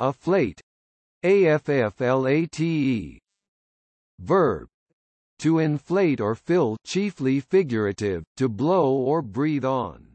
afflate, afflate, verb, to inflate or fill chiefly figurative, to blow or breathe on.